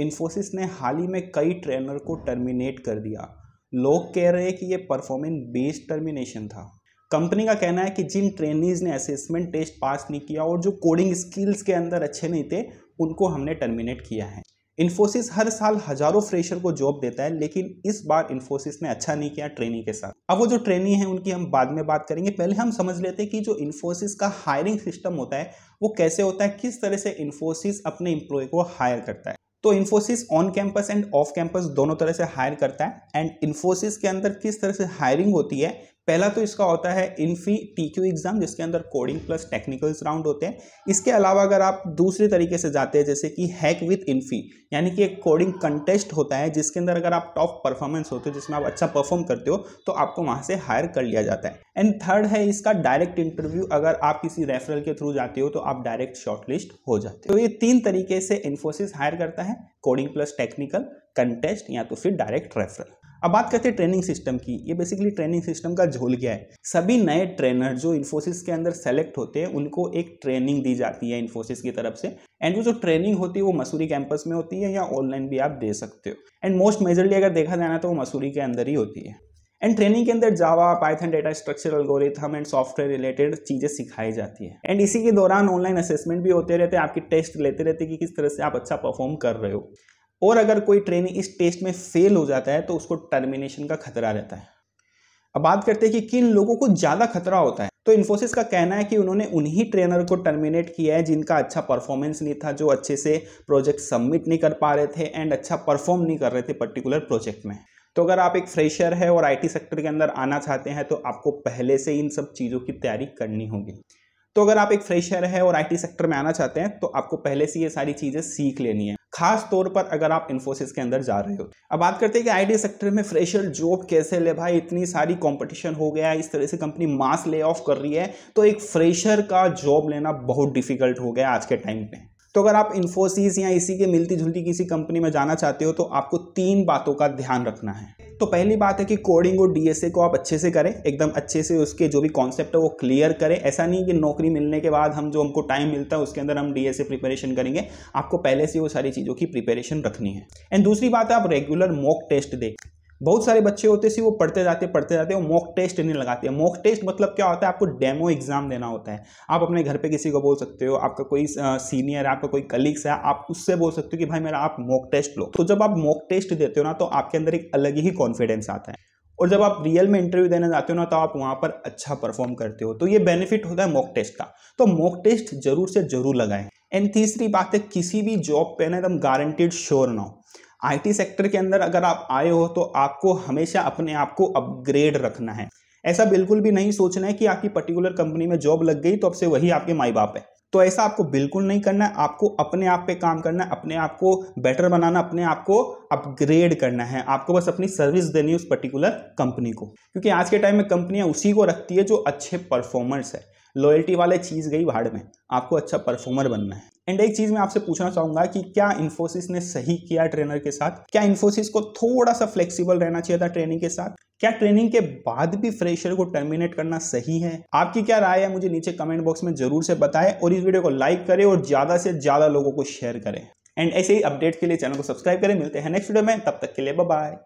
इन्फोसिस ने हाल ही में कई ट्रेनर को टर्मिनेट कर दिया लोग कह रहे हैं कि ये परफॉर्मेंस बेस्ड टर्मिनेशन था कंपनी का कहना है कि जिन ट्रेनीज ने असेसमेंट टेस्ट पास नहीं किया और जो कोडिंग स्किल्स के अंदर अच्छे नहीं थे उनको हमने टर्मिनेट किया है इन्फोसिस हर साल हजारों फ्रेशर को जॉब देता है लेकिन इस बार इन्फोसिस ने अच्छा नहीं किया ट्रेनी के साथ अब वो जो ट्रेनी है उनकी हम बाद में बात करेंगे पहले हम समझ लेते हैं कि जो इन्फोसिस का हायरिंग सिस्टम होता है वो कैसे होता है किस तरह से इन्फोसिस अपने इंप्लॉय को हायर करता है तो Infosys on campus and off campus दोनों तरह से हायर करता है एंड इन्फोसिस के अंदर किस तरह से हायरिंग होती है पहला तो इसका होता है इन्फी टी क्यू एग्ज़ाम जिसके अंदर कोडिंग प्लस टेक्निकल्स राउंड होते हैं इसके अलावा अगर आप दूसरे तरीके से जाते हैं जैसे कि हैक विथ इन्फी यानी कि एक कोडिंग कंटेस्ट होता है जिसके अंदर अगर आप टॉप परफॉर्मेंस होते हो जिसमें आप अच्छा परफॉर्म करते हो तो आपको वहाँ से हायर कर लिया जाता है एंड थर्ड है इसका डायरेक्ट इंटरव्यू अगर आप किसी रेफरल के थ्रू जाते हो तो आप डायरेक्ट शॉर्टलिस्ट हो जाते हो तो ये तीन तरीके से इन्फोसिस हायर करता है कोडिंग प्लस टेक्निकल कंटेस्ट या तो फिर डायरेक्ट रेफरल अब बात करते हैं ट्रेनिंग सिस्टम की ये बेसिकली ट्रेनिंग सिस्टम का झोल क्या है सभी नए ट्रेनर जो इन्फोसिस के अंदर सेलेक्ट होते हैं उनको एक ट्रेनिंग दी जाती है इन्फोसिस की तरफ से एंड वो जो ट्रेनिंग होती है वो मसूरी कैंपस में होती है या ऑनलाइन भी आप दे सकते हो एंड मोस्ट मेजरली अगर देखा जाना तो वो मसूरी के अंदर ही होती है एंड ट्रेनिंग के अंदर Java Python data structure algorithm and software related चीज़ें सिखाई जाती है एंड इसी के दौरान ऑनलाइन असेसमेंट भी होते रहते हैं आपकी टेस्ट लेते रहते हैं कि किस तरह से आप अच्छा परफॉर्म कर रहे हो और अगर कोई ट्रेनी इस टेस्ट में फेल हो जाता है तो उसको टर्मिनेशन का खतरा रहता है अब बात करते हैं कि किन लोगों को ज़्यादा खतरा होता है तो इन्फोसिस का कहना है कि उन्होंने उन्हीं ट्रेनर को टर्मिनेट किया है जिनका अच्छा परफॉर्मेंस नहीं था जो अच्छे से प्रोजेक्ट सबमिट नहीं कर पा रहे थे एंड अच्छा परफॉर्म नहीं कर रहे थे पर्टिकुलर प्रोजेक्ट में तो अगर आप एक फ्रेशर है और आईटी सेक्टर के अंदर आना चाहते हैं तो आपको पहले से इन सब चीज़ों की तैयारी करनी होगी तो अगर आप एक फ्रेशर है और आईटी सेक्टर में आना चाहते हैं तो आपको पहले से ये सारी चीज़ें सीख लेनी है खास तौर पर अगर आप इन्फोसिस के अंदर जा रहे हो अब बात करते हैं कि आईटी सेक्टर में फ्रेशर जॉब कैसे ले भाई इतनी सारी कंपटीशन हो गया है इस तरह से कंपनी मास ले ऑफ कर रही है तो एक फ्रेशर का जॉब लेना बहुत डिफिकल्ट हो गया आज के टाइम पे तो अगर आप इन्फोसिस या इसी के मिलती जुलती किसी कंपनी में जाना चाहते हो तो आपको तीन बातों का ध्यान रखना है तो पहली बात है कि कोडिंग और डीएसए को आप अच्छे से करें एकदम अच्छे से उसके जो भी कॉन्सेप्ट है वो क्लियर करें ऐसा नहीं कि नौकरी मिलने के बाद हम जो हमको टाइम मिलता है उसके अंदर हम डीएसए प्रिपरेशन करेंगे आपको पहले से वो सारी चीज़ों की प्रिपरेशन रखनी है एंड दूसरी बात है आप रेगुलर मॉक टेस्ट दें बहुत सारे बच्चे होते हैं वो पढ़ते जाते पढ़ते जाते वो मॉक टेस्ट नहीं लगाते हैं मॉक टेस्ट मतलब क्या होता है आपको डेमो एग्जाम देना होता है आप अपने घर पे किसी को बोल सकते हो आपका कोई सीनियर है आपका कोई कलीग्स है आप उससे बोल सकते हो कि भाई मेरा आप मॉक टेस्ट लो तो जब आप मॉक टेस्ट देते हो ना तो आपके अंदर एक अलग ही कॉन्फिडेंस आता है और जब आप रियल में इंटरव्यू देने जाते हो ना तो आप वहाँ पर अच्छा परफॉर्म करते हो तो ये बेनिफिट होता है मॉक टेस्ट का तो मॉक टेस्ट जरूर से जरूर लगाएं एंड तीसरी बात है किसी भी जॉब पे ना एकदम गारंटेड श्योर ना हो आईटी सेक्टर के अंदर अगर आप आए हो तो आपको हमेशा अपने आप को अपग्रेड रखना है ऐसा बिल्कुल भी नहीं सोचना है कि आपकी पर्टिकुलर कंपनी में जॉब लग गई तो अब से वही आपके माई बाप है तो ऐसा आपको बिल्कुल नहीं करना है आपको अपने आप पे काम करना है अपने आप को बेटर बनाना अपने आप को अपग्रेड करना है आपको बस अपनी सर्विस देनी है उस पर्टिकुलर कंपनी को क्योंकि आज के टाइम में कंपनियां उसी को रखती है जो अच्छे परफॉर्मर्स है लॉयल्टी वाले चीज़ गई भाड़ में आपको अच्छा परफॉर्मर बनना है एंड एक चीज मैं आपसे पूछना चाहूंगा कि क्या इन्फोसिस ने सही किया ट्रेनर के साथ क्या इन्फोसिस को थोड़ा सा फ्लेक्सिबल रहना चाहिए था ट्रेनिंग के साथ क्या ट्रेनिंग के बाद भी फ्रेशर को टर्मिनेट करना सही है आपकी क्या राय है मुझे नीचे कमेंट बॉक्स में जरूर से बताएं और इस वीडियो को लाइक करें और ज्यादा से ज्यादा लोगों को शेयर करें एंड ऐसे ही अपडेट के लिए चैनल को सब्सक्राइब करें मिलते हैं नेक्स्ट वीडियो में तब तक के लिए बाय